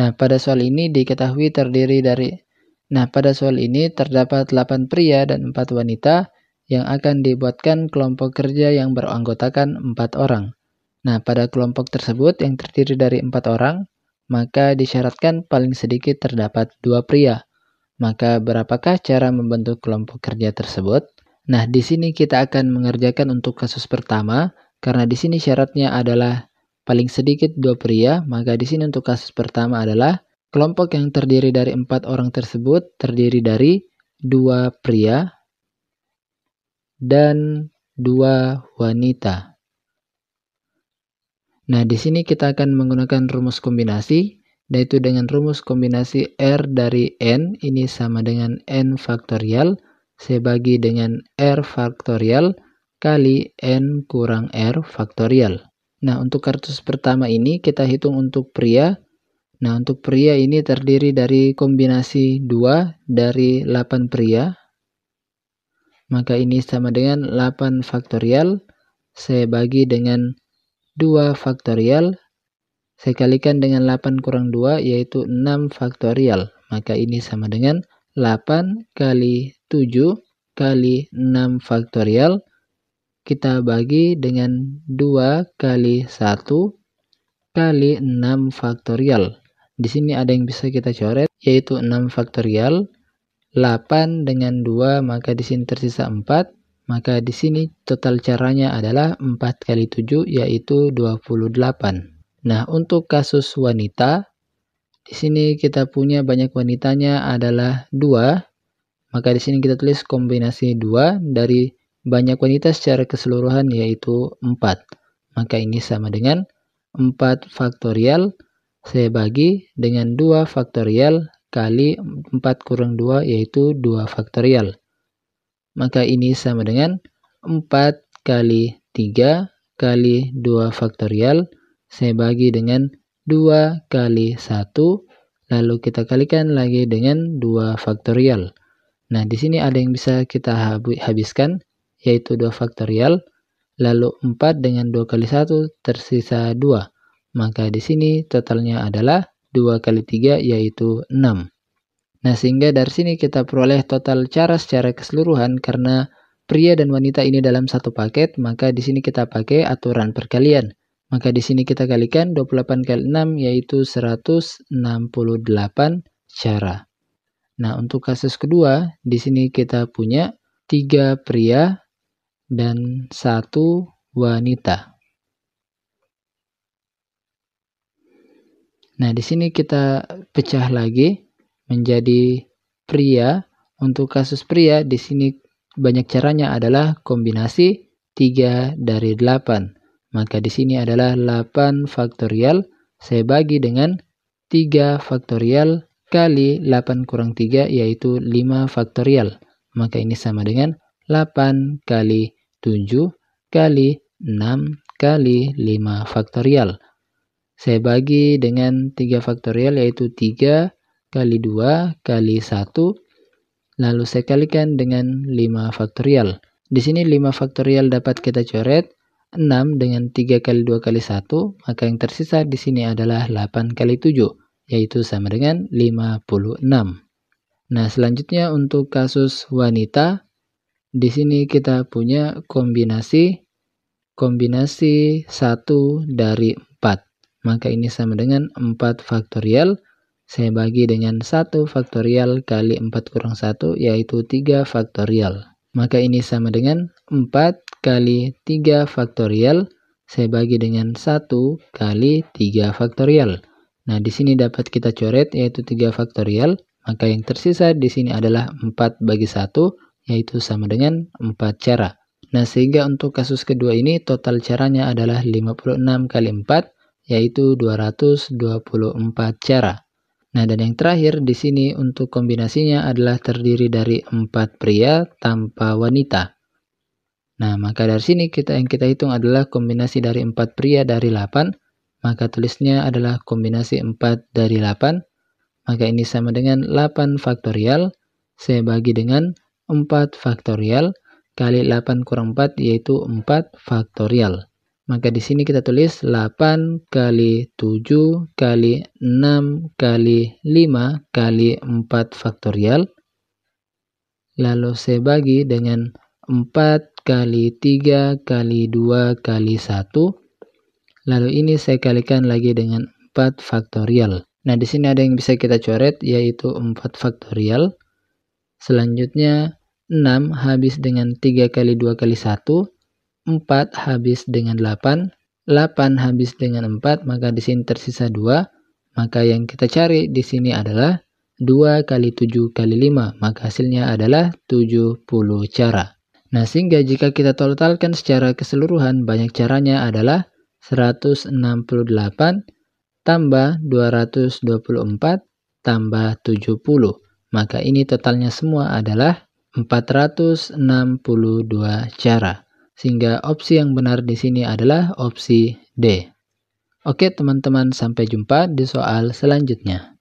Nah, pada soal ini diketahui terdiri dari Nah, pada soal ini terdapat 8 pria dan 4 wanita yang akan dibuatkan kelompok kerja yang beranggotakan 4 orang. Nah, pada kelompok tersebut yang terdiri dari 4 orang, maka disyaratkan paling sedikit terdapat 2 pria. Maka berapakah cara membentuk kelompok kerja tersebut? Nah, di sini kita akan mengerjakan untuk kasus pertama karena di sini syaratnya adalah paling sedikit dua pria, maka di sini untuk kasus pertama adalah kelompok yang terdiri dari empat orang tersebut terdiri dari dua pria dan dua wanita. Nah, di sini kita akan menggunakan rumus kombinasi, yaitu dengan rumus kombinasi R dari N, ini sama dengan N faktorial, saya bagi dengan R faktorial kali N kurang R faktorial. Nah, untuk kartus pertama ini kita hitung untuk pria. Nah, untuk pria ini terdiri dari kombinasi 2 dari 8 pria. Maka ini sama dengan 8 faktorial. Saya bagi dengan 2 faktorial. Saya kalikan dengan 8 kurang 2 yaitu 6 faktorial. Maka ini sama dengan 8 kali 7 kali 6 faktorial kita bagi dengan 2 kali 1 kali 6 faktorial. Di sini ada yang bisa kita coret, yaitu 6 faktorial. 8 dengan 2, maka di sini tersisa 4. Maka di sini total caranya adalah 4 kali 7, yaitu 28. Nah, untuk kasus wanita, di sini kita punya banyak wanitanya adalah 2. Maka di sini kita tulis kombinasi 2 dari banyak wanita secara keseluruhan yaitu 4. Maka ini sama dengan 4 faktorial saya bagi dengan 2 faktorial kali 4 kurang 2 yaitu 2 faktorial. Maka ini sama dengan 4 kali 3 kali 2 faktorial saya bagi dengan 2 kali 1 lalu kita kalikan lagi dengan 2 faktorial. Nah, di sini ada yang bisa kita habiskan yaitu 2 faktorial, lalu 4 dengan 2 kali 1 tersisa 2. Maka di sini totalnya adalah 2 kali 3 yaitu 6. Nah sehingga dari sini kita peroleh total cara secara keseluruhan karena pria dan wanita ini dalam satu paket, maka di sini kita pakai aturan perkalian. Maka di sini kita kalikan 28 kali 6 yaitu 168 cara. Nah, untuk kasus kedua, di sini kita punya 3 pria dan satu wanita. Nah, di sini kita pecah lagi menjadi pria. Untuk kasus pria, di sini banyak caranya adalah kombinasi 3 dari 8. Maka di sini adalah 8 faktorial. Saya bagi dengan 3 faktorial kali 8 kurang 3 yaitu 5 faktorial. Maka ini sama dengan 8 kali 7 kali 6 kali 5 faktorial. Saya bagi dengan 3 faktorial yaitu 3 kali 2 kali 1 lalu saya kalikan dengan 5 faktorial. Di sini 5 faktorial dapat kita coret 6 dengan 3 kali 2 kali 1 maka yang tersisa di sini adalah 8 kali 7 yaitu sama dengan 56. Nah, selanjutnya untuk kasus wanita di sini kita punya kombinasi kombinasi 1 dari 4. Maka ini sama dengan 4 faktorial. Saya bagi dengan 1 faktorial kali 4 kurang 1 yaitu 3 faktorial. Maka ini sama dengan 4 kali 3 faktorial. Saya bagi dengan 1 kali 3 faktorial. Nah, di sini dapat kita coret yaitu 3 faktorial. Maka yang tersisa di sini adalah 4 bagi 1 yaitu sama dengan 4 cara. Nah, sehingga untuk kasus kedua ini total caranya adalah 56 kali 4 yaitu 224 cara. Nah, dan yang terakhir di sini untuk kombinasinya adalah terdiri dari 4 pria tanpa wanita. Nah, maka dari sini kita yang kita hitung adalah kombinasi dari 4 pria dari 8, maka tulisnya adalah kombinasi 4 dari 8. Maka ini sama dengan 8 faktorial saya bagi dengan 4 faktorial kali 8 kurang 4 yaitu 4 faktorial. Maka di sini kita tulis 8 kali 7 kali 6 kali 5 kali 4 faktorial. Lalu saya bagi dengan 4 kali 3 kali 2 kali 1. Lalu ini saya kalikan lagi dengan 4 faktorial. Nah, di sini ada yang bisa kita coret yaitu 4 faktorial. Selanjutnya 6 habis dengan 3 kali 2 kali 1, 4 habis dengan 8, 8 habis dengan 4, maka di sini tersisa 2. Maka yang kita cari di sini adalah 2 kali 7 kali 5, maka hasilnya adalah 70 cara. Nah, sehingga jika kita totalkan secara keseluruhan, banyak caranya adalah 168 tambah 224 tambah 70. Maka ini totalnya semua adalah 462 cara. Sehingga opsi yang benar di sini adalah opsi D. Oke teman-teman, sampai jumpa di soal selanjutnya.